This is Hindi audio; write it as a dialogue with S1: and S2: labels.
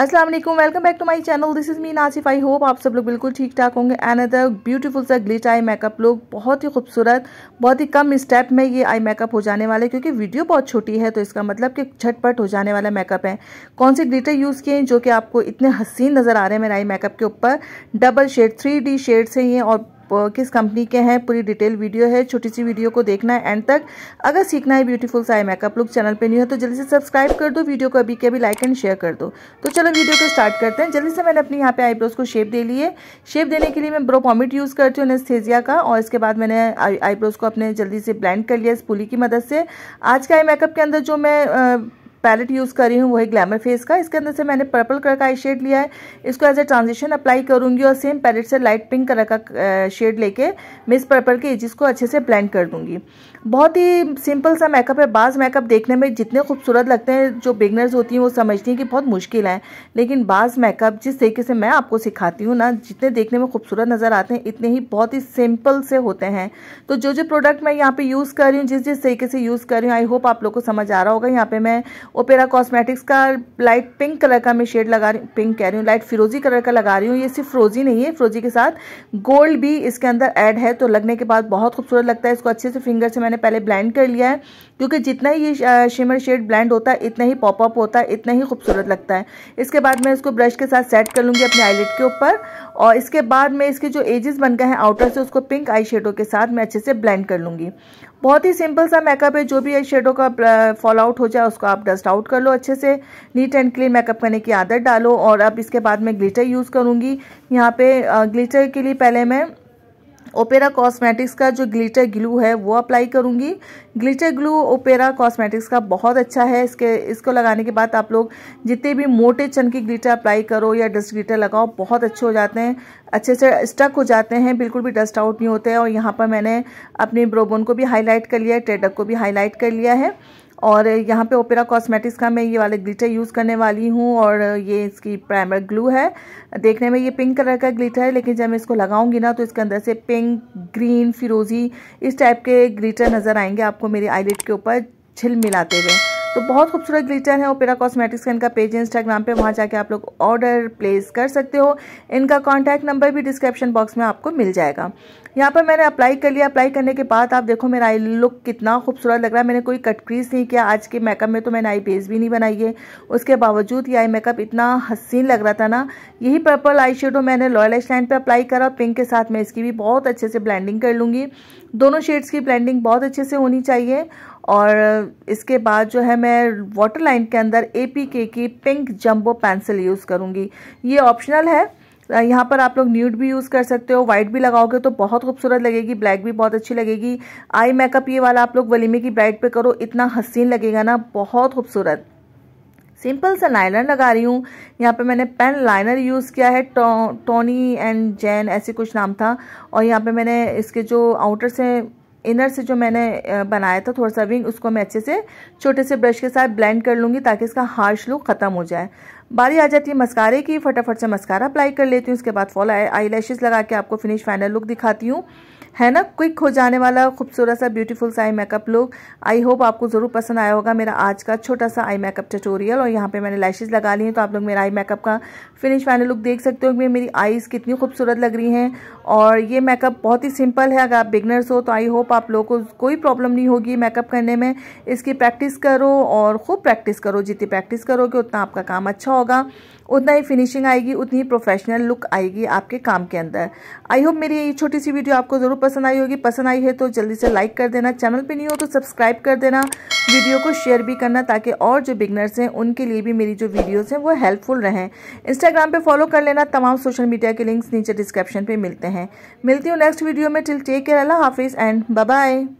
S1: Aslam welcome back to my channel this is me Nasif I hope आप सब लोग बिल्कुल ठीक ठाक होंगे एंड अदर ब्यूटीफुल सा ग्लिच आई मेकअप लुक बहुत ही खूबसूरत बहुत ही कम स्टेप में ये आई मेकअप हो जाने वाला है क्योंकि वीडियो बहुत छोटी है तो इसका मतलब कि झटपट हो जाने वाला मेकअप है कौन से ग्लिटर यूज़ किए हैं जो कि आपको इतने हसीन नज़र आ रहे हैं मेरे आई मेकअप के ऊपर डबल शेड थ्री शेड्स हैं ये और किस कंपनी के हैं पूरी डिटेल वीडियो है छोटी सी वीडियो को देखना है एंड तक अगर सीखना है ब्यूटीफुल साई आई मेकअप लुक चैनल पे नहीं हो तो जल्दी से सब्सक्राइब कर दो वीडियो को अभी के अभी लाइक एंड शेयर कर दो तो चलो वीडियो को स्टार्ट करते हैं जल्दी से मैंने अपने यहाँ पे आईब्रोज को शेप दे लिए शेप देने के लिए मैं ब्रो पॉमिट यूज़ करती हूँ नेस्थेजिया का और इसके बाद मैंने आईब्रोज को अपने जल्दी से ब्लैंड कर लिया इस पुली की मदद से आज के आई मेकअप के अंदर जो मैं पैलेट यूज़ कर रही हूँ वो है ग्लैमर फेस का इसके अंदर से मैंने पर्पल कलर का आई शेड लिया है इसको एज ए ट्रांजिशन अप्लाई करूंगी और सेम पैलेट से लाइट पिंक कलर का शेड लेके मैं इस पर्पल के एजिस को अच्छे से ब्लेंड कर दूंगी बहुत ही सिंपल सा मेकअप है बाज़ मेकअप देखने में जितने खूबसूरत लगते हैं जो बिगनर्स होती हैं वो समझती हैं कि बहुत मुश्किल है लेकिन बाज़ मेकअप जिस तरीके से मैं आपको सिखाती हूँ ना जितने देखने में खूबसूरत नज़र आते हैं इतने ही बहुत ही सिंपल से होते हैं तो जो जो प्रोडक्ट मैं यहाँ पे यूज़ कर रही हूँ जिस जिस तरीके से यूज़ कर रही हूँ आई होप आप लोग को समझ आ रहा होगा यहाँ पे मैं ओपेरा कॉस्मेटिक्स का लाइट पिंक कलर का मैं शेड लगा रही पिंक कह रही हूँ लाइट फिरोजी कलर का लगा रही हूँ ये सिर्फ फ्रोजी नहीं है फ्रोजी के साथ गोल्ड भी इसके अंदर ऐड है तो लगने के बाद बहुत खूबसूरत लगता है इसको अच्छे से फिंगर से मैंने पहले ब्लैंड कर लिया है क्योंकि जितना ही ये शिमर शेड ब्लैंड होता है इतना ही पॉपअप होता है इतना ही खूबसूरत लगता है इसके बाद मैं इसको ब्रश के साथ सेट कर लूँगी अपने आईलेट के ऊपर और इसके बाद मैं इसके जो एजेस बन गए हैं आउटर से उसको पिंक आई के साथ मैं अच्छे से ब्लेंड कर लूँगी बहुत ही सिंपल सा मेकअप है जो भी आई का फॉल आउट हो जाए उसको आप डस्ट डस्ट आउट कर लो अच्छे से नीट एंड क्लीन मेकअप करने की आदत डालो और अब इसके बाद मैं ग्लिटर यूज़ करूँगी यहाँ पे ग्लिटर के लिए पहले मैं ओपेरा कॉस्मेटिक्स का जो ग्लिटर ग्लू है वो अप्लाई करूँगी ग्लिटर ग्लू ओपेरा कॉस्मेटिक्स का बहुत अच्छा है इसके इसको लगाने के बाद आप लोग जितने भी मोटे चन की ग्लिटर अप्लाई करो या डस्ट ग्लिटर लगाओ बहुत अच्छे हो जाते हैं अच्छे से स्टक हो जाते हैं बिल्कुल भी डस्ट आउट नहीं होते हैं और यहाँ पर मैंने अपनी ब्रोबोन को भी हाईलाइट कर लिया है ट्रेडक को भी हाईलाइट कर लिया है और यहाँ पे ओपेरा कॉस्मेटिक्स का मैं ये वाले ग्लिटर यूज़ करने वाली हूँ और ये इसकी प्राइमर ग्लू है देखने में ये पिंक कलर का ग्लिटर है लेकिन जब मैं इसको लगाऊंगी ना तो इसके अंदर से पिंक ग्रीन फिरोजी इस टाइप के ग्लिटर नज़र आएंगे आपको मेरे आईलेट के ऊपर छिल मिलाते हुए तो बहुत खूबसूरत ग्लिटर है ओपेरा कॉस्मेटिक्स का इनका पेज है इंस्टाग्राम पे वहाँ जाके आप लोग ऑर्डर प्लेस कर सकते हो इनका कॉन्टैक्ट नंबर भी डिस्क्रिप्शन बॉक्स में आपको मिल जाएगा यहाँ पर मैंने अप्लाई कर लिया अप्लाई करने के बाद आप देखो मेरा आई लुक कितना खूबसूरत लग रहा है मैंने कोई कट क्रीज नहीं किया आज के मेकअप में तो मैंने आई बेस भी नहीं बनाई है उसके बावजूद ये आई मेकअप इतना हसीन लग रहा था ना यही पर्पल आई शेडो मैंने लॉयल एश लाइन पर अप्लाई करा पिंक के साथ मैं इसकी भी बहुत अच्छे से ब्लैंडिंग कर लूँगी दोनों शेड्स की ब्लैंडिंग बहुत अच्छे से होनी चाहिए और इसके बाद जो है मैं वाटर लाइन के अंदर ए पी के की पिंक जम्बो पेंसिल यूज़ करूँगी ये ऑप्शनल है यहाँ पर आप लोग न्यूड भी यूज़ कर सकते हो वाइट भी लगाओगे तो बहुत खूबसूरत लगेगी ब्लैक भी बहुत अच्छी लगेगी आई मेकअप ये वाला आप लोग वलीमे की ब्राइड पे करो इतना हसीन लगेगा ना बहुत खूबसूरत सिंपल सा लाइनर लगा रही हूँ यहाँ पे मैंने पेन लाइनर यूज़ किया है टोनी एंड जैन ऐसे कुछ नाम था और यहाँ पे मैंने इसके जो आउटर से इनर से जो मैंने बनाया था थोड़ा सा विंग उसको मैं अच्छे से छोटे से ब्रश के साथ ब्लेंड कर लूँगी ताकि इसका हार्श लुक ख़त्म हो जाए बारी आ जाती है मस्कारे की फटाफट से मस्कारा अप्लाई कर लेती हूँ उसके बाद फॉल आई लैशेज़ लगा के आपको फिनिश फाइनल लुक दिखाती हूँ है ना क्विक हो जाने वाला खूबसूरत सा ब्यूटीफुल सा eye makeup look I hope आपको ज़रूर पसंद आया होगा मेरा आज का छोटा सा आई मेकअप ट्यूटोरियल और यहाँ पे मैंने लैशेज़ लगा ली हैं तो आप लोग मेरा आई मेकअप का फिनिश फाइनल लुक देख सकते हो कि मेरी आईज़ कितनी खूबसूरत लग रही हैं और ये मेकअप बहुत ही सिंपल है अगर आप बिगनर्स हो तो आई होप आप लोगों को कोई प्रॉब्लम नहीं होगी मेकअप करने में इसकी प्रैक्टिस करो और खूब प्रैक्टिस करो जितनी प्रैक्टिस करोगे उतना आपका काम अच्छा होगा उतना ही फिनिशिंग आएगी उतनी ही प्रोफेशनल लुक आएगी आपके काम के अंदर आई होप मेरी ये छोटी सी वीडियो आपको ज़रूर पसंद आई होगी पसंद आई है तो जल्दी से लाइक कर देना चैनल पे नहीं हो तो सब्सक्राइब कर देना वीडियो को शेयर भी करना ताकि और जो बिगनर्स हैं उनके लिए भी मेरी जो वीडियोज़ हैं वो हेल्पफुल रहें इंस्टाग्राम पर फॉलो कर लेना तमाम सोशल मीडिया के लिंक्स नीचे डिस्क्रिप्शन पर मिलते हैं मिलती हूँ नेक्स्ट वीडियो में टिल टेक केयर अल्लाह हाफिज़ एंड बाय